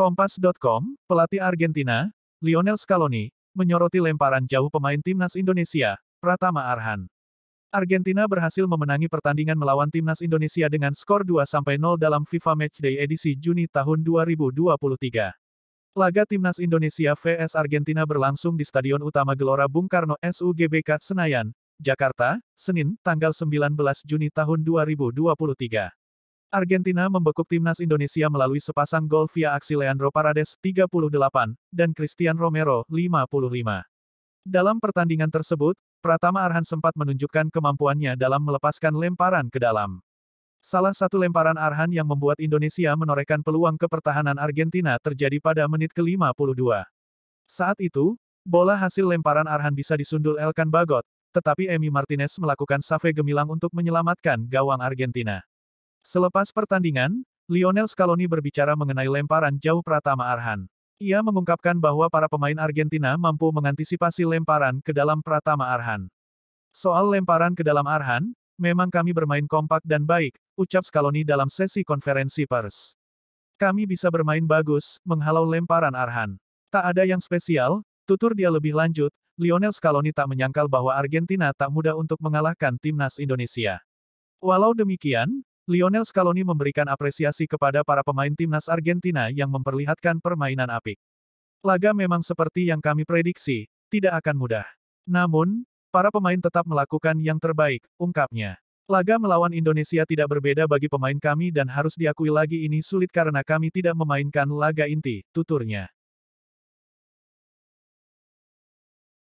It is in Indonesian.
Kompas.com, pelatih Argentina, Lionel Scaloni, menyoroti lemparan jauh pemain timnas Indonesia, Pratama Arhan. Argentina berhasil memenangi pertandingan melawan timnas Indonesia dengan skor 2-0 dalam FIFA Matchday edisi Juni tahun 2023. Laga timnas Indonesia vs Argentina berlangsung di Stadion Utama Gelora Bung Karno SUGBK Senayan, Jakarta, Senin, tanggal 19 Juni tahun 2023. Argentina membekuk timnas Indonesia melalui sepasang gol via aksi Leandro Parades, 38, dan Christian Romero, 55. Dalam pertandingan tersebut, Pratama Arhan sempat menunjukkan kemampuannya dalam melepaskan lemparan ke dalam. Salah satu lemparan Arhan yang membuat Indonesia menorehkan peluang ke pertahanan Argentina terjadi pada menit ke-52. Saat itu, bola hasil lemparan Arhan bisa disundul Elkan Bagot, tetapi Emi Martinez melakukan save gemilang untuk menyelamatkan gawang Argentina. Selepas pertandingan, Lionel Scaloni berbicara mengenai lemparan jauh Pratama Arhan. Ia mengungkapkan bahwa para pemain Argentina mampu mengantisipasi lemparan ke dalam Pratama Arhan. Soal lemparan ke dalam Arhan, memang kami bermain kompak dan baik, ucap Scaloni dalam sesi konferensi pers. Kami bisa bermain bagus, menghalau lemparan Arhan. Tak ada yang spesial, tutur dia lebih lanjut, Lionel Scaloni tak menyangkal bahwa Argentina tak mudah untuk mengalahkan timnas Indonesia. Walau demikian, Lionel Scaloni memberikan apresiasi kepada para pemain timnas Argentina yang memperlihatkan permainan apik. Laga memang seperti yang kami prediksi, tidak akan mudah. Namun, para pemain tetap melakukan yang terbaik, ungkapnya. Laga melawan Indonesia tidak berbeda bagi pemain kami dan harus diakui lagi ini sulit karena kami tidak memainkan laga inti, tuturnya.